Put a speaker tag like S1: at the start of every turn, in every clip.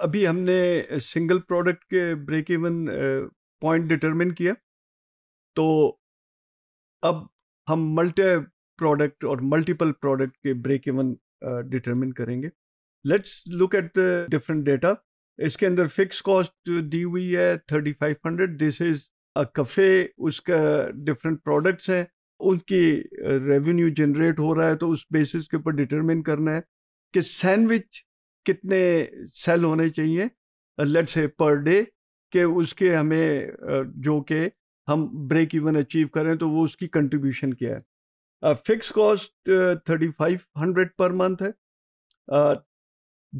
S1: अभी हमने single product के ब्रेक इवन पॉइंट डिटरमिन किया तो अब हम मल्टी प्रोडक्ट और मल्टीपल प्रोडक्ट के ब्रेक इवन डिटरमिन करेंगे let's look at the different data इसके अंदर फिक्स कॉस्ट दी हुई है thirty five hundred this is a cafe उसका डिफरेंट प्रोडक्ट्स हैं उनकी रेवेन्यू जनरेट हो रहा है तो उस बेसिस के ऊपर डिटरमिन करना है कि सैंडविच कितने सेल होने चाहिए लेट से पर डे के उसके हमें जो के हम ब्रेक इवन अचीव करें तो वो उसकी कंट्रीब्यूशन क्या है fix cost thirty five hundred per month है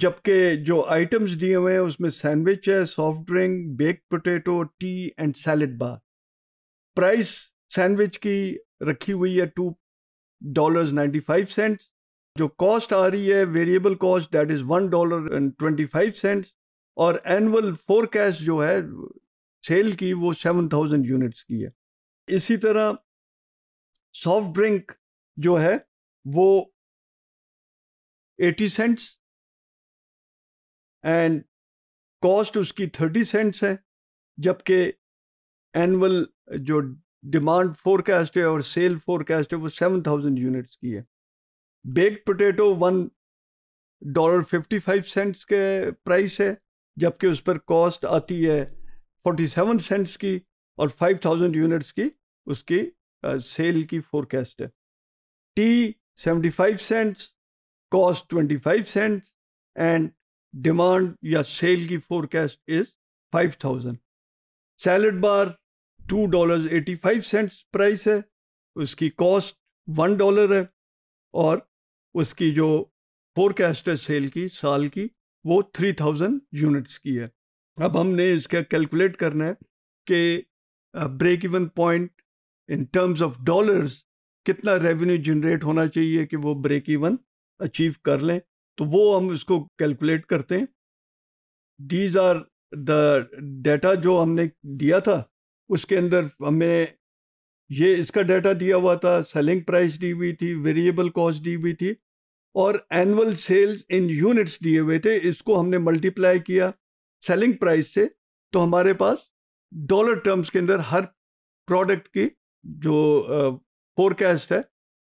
S1: जबकि जो आइटम्स दिए हुए हैं उसमें सैंडविच है soft drink bake potato tea and salad bar price sandwich की रखी हुई है two dollars ninety five cents जो कॉस्ट आ रही है variable cost that is one dollar and twenty five cents और एनुअल फोरकास्ट जो है सेल की वो सेवन थाउजेंड यूनिट्स की है इसी तरह सॉफ्ट ड्रिंक जो है वो एटी सेंट्स एंड कॉस्ट उसकी थर्टी सेंट्स है जबकि एनुअल जो डिमांड फोरकास्ट है और सेल फोरकास्ट है वो सेवन थाउजेंड यूनिट्स की है baked potato one dollar fifty five cents के प्राइस है जबकि उस पर कॉस्ट आती है फोर्टी सेवन सेंट्स की और फाइव थाउजेंड यूनिट्स की उसकी सेल की फोरकास्ट है tea seventy five cents cost twenty five cents and demand या सेल की forecast is five thousand salad bar two dollar eighty five cents price है उसकी कॉस्ट वन डॉलर है और उसकी जो फोरकास्ट है सेल की साल की वो थ्री थाउजेंड यूनिट्स की है अब हमने इसका कैलकुलेट करना है कि break even point in terms of dollars कितना रेवेन्यू जनरेट होना चाहिए कि वो ब्रेक इवन अचीव कर लें तो वो हम उसको कैलकुलेट करते हैं दीज आर द डेटा जो हमने दिया था उसके अंदर हमें ये इसका डाटा दिया हुआ था सेलिंग प्राइस दी हुई थी वेरिएबल कॉस्ट दी हुई थी और एनुअल सेल्स इन यूनिट्स दिए हुए थे इसको हमने मल्टीप्लाई किया सेलिंग प्राइस से तो हमारे पास डॉलर टर्म्स के अंदर हर प्रोडक्ट की जो फोरकास्ट uh, है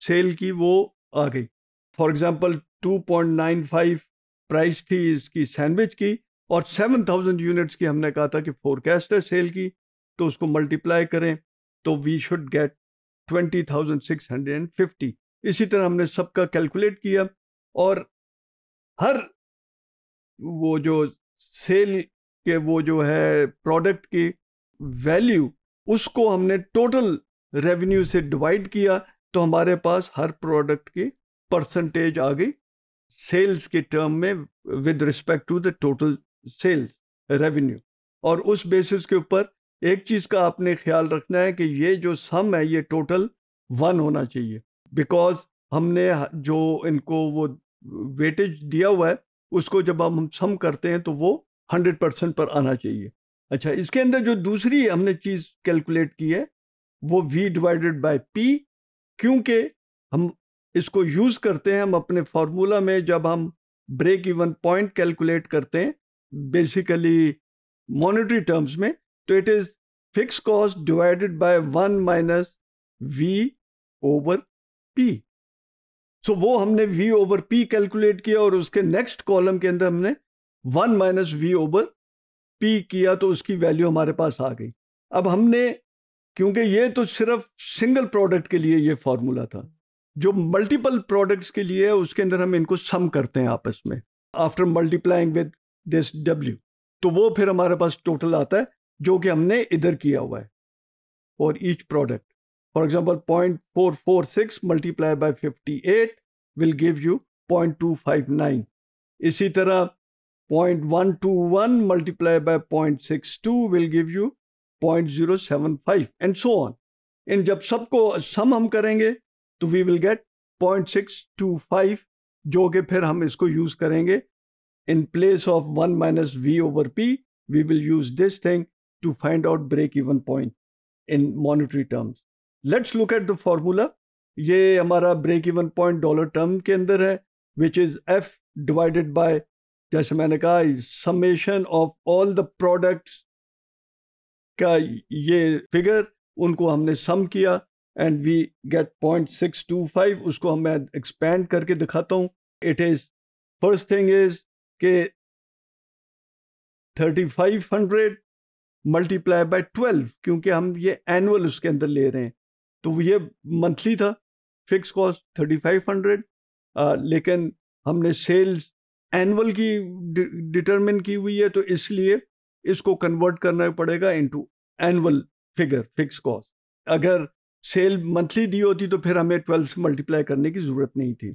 S1: सेल की वो आ गई फॉर एग्जांपल 2.95 प्राइस थी इसकी सैंडविच की और 7000 यूनिट्स की हमने कहा था कि फोरकास्ट है सेल की तो उसको मल्टीप्लाई करें तो वी शुड गेट फिफ्टी इसी तरह हमने सबका कैलकुलेट किया और हर वो जो सेल के वो जो है प्रोडक्ट की वैल्यू उसको हमने टोटल रेवेन्यू से डिवाइड किया तो हमारे पास हर प्रोडक्ट की परसेंटेज आ गई सेल्स के टर्म में with respect to the total sales revenue और उस बेसिस के ऊपर एक चीज़ का आपने ख्याल रखना है कि ये जो सम है ये टोटल वन होना चाहिए बिकॉज हमने जो इनको वो वेटेज दिया हुआ है उसको जब हम सम करते हैं तो वो हंड्रेड परसेंट पर आना चाहिए अच्छा इसके अंदर जो दूसरी हमने चीज़ कैलकुलेट की है वो वी डिवाइडेड बाय पी क्योंकि हम इसको यूज़ करते हैं हम अपने फार्मूला में जब हम ब्रेक इवन पॉइंट कैलकुलेट करते हैं बेसिकली मॉनेटरी टर्म्स में तो it is fix cost divided by one minus V over P so वो हमने वी ओवर पी कैलकुलेट किया और उसके नेक्स्ट कॉलम के अंदर हमने one minus V over P किया तो उसकी वैल्यू हमारे पास आ गई अब हमने क्योंकि ये तो सिर्फ सिंगल प्रोडक्ट के लिए ये फॉर्मूला था जो मल्टीपल प्रोडक्ट्स के लिए है उसके अंदर हम इनको सम करते हैं आपस में after multiplying with this W तो वो फिर हमारे पास टोटल आता है जो कि हमने इधर किया हुआ है for each product for example point four four six multiply by fifty eight will give you point two five nine इसी तरह point one two one multiply by point six two will give you point zero seven five and so on in जब सबको sum हम करेंगे तो we will get point six two five जो कि फिर हम इसको यूज़ करेंगे in place of one minus V over P we will use this thing to find out break even point in monetary terms. Let's look at the formula. ये हमारा break even point dollar term के अंदर है which is F divided by जैसे मैंने कहा summation of all the products का ये फिगर उनको हमने सम किया and we get point six two five उसको मैं एक्सपेंड करके दिखाता हूँ it is first thing is के thirty five hundred multiply by twelve क्योंकि हम ये एनुअल उसके अंदर ले रहे हैं तो ये मंथली था fix cost thirty five hundred लेकिन हमने सेल्स एनुअल की डिटरमिन की हुई है तो इसलिए इसको कन्वर्ट करना पड़ेगा into annual figure fix cost अगर सेल मंथली दी होती तो फिर हमें ट्वेल्व से मल्टीप्लाई करने की ज़रूरत नहीं थी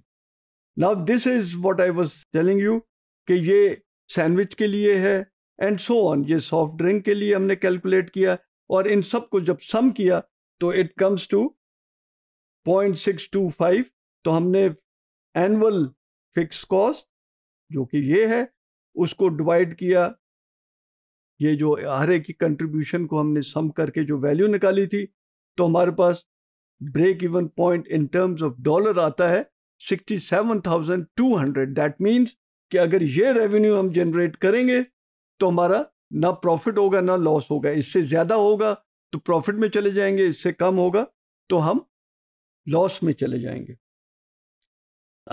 S1: now this is what I was telling you कि ये सैंडविच के लिए है एंड सो ऑन ये सॉफ्ट ड्रिंक के लिए हमने कैलकुलेट किया और इन सब को जब सम किया तो it comes to point six two five तो हमने एनुअल फिक्स कॉस्ट जो कि ये है उसको डिवाइड किया ये जो हर एक की कंट्रीब्यूशन को हमने सम करके जो वैल्यू निकाली थी तो हमारे पास break even point in terms of dollar आता है sixty seven thousand two hundred that means कि अगर ये रेवेन्यू हम जनरेट करेंगे तो हमारा ना प्रॉफिट होगा ना लॉस होगा इससे ज़्यादा होगा तो प्रॉफिट में चले जाएंगे इससे कम होगा तो हम लॉस में चले जाएंगे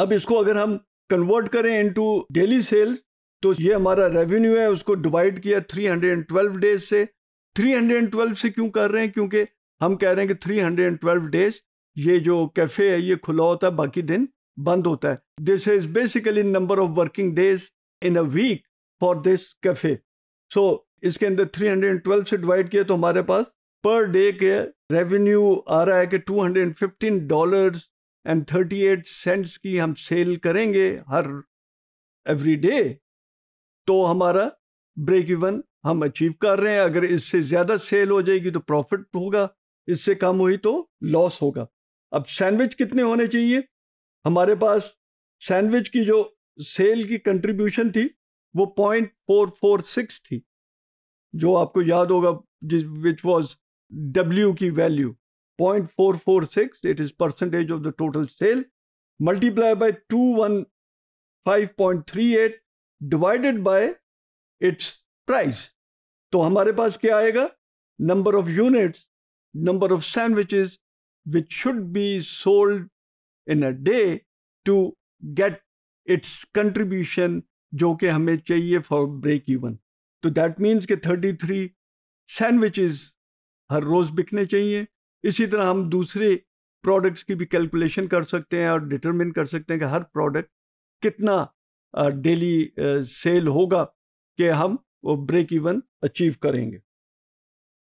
S1: अब इसको अगर हम कन्वर्ट करें इनटू डेली सेल्स तो ये हमारा रेवेन्यू है उसको डिवाइड किया 312 डेज से 312 से क्यों कर रहे हैं क्योंकि हम कह रहे हैं कि 312 डेज ये जो कैफे है ये खुला होता है बाकी दिन बंद होता है this is basically number of working days in a week for this cafe so इसके अंदर 312 से डिवाइड किया तो हमारे पास पर डे के रेवेन्यू आ रहा है कि 215 डॉलर्स एंड 38 सेंट्स की हम सेल करेंगे हर एवरी डे तो हमारा ब्रेक इवन हम अचीव कर रहे हैं अगर इससे ज़्यादा सेल हो जाएगी तो प्रॉफिट होगा इससे कम हुई तो लॉस होगा अब सैंडविच कितने होने चाहिए हमारे पास सैंडविच की जो सेल की कंट्रीब्यूशन थी वो पॉइंट फोर फोर सिक्स थी जो आपको याद होगा विच वॉज डब्ल्यू की value point four four six it is percentage of the total sale multiply by two one five point three eight divided by its price तो हमारे पास क्या आएगा number of units number of sandwiches which should be sold in a day to get its contribution जो कि हमें चाहिए for break even तो दैट मीन्स थर्टी 33 सैंडविचेस हर रोज़ बिकने चाहिए इसी तरह हम दूसरे प्रोडक्ट्स की भी कैलकुलेशन कर सकते हैं और डिटरमिन कर सकते हैं कि हर प्रोडक्ट कितना डेली सेल होगा कि हम वो ब्रेक इवन अचीव करेंगे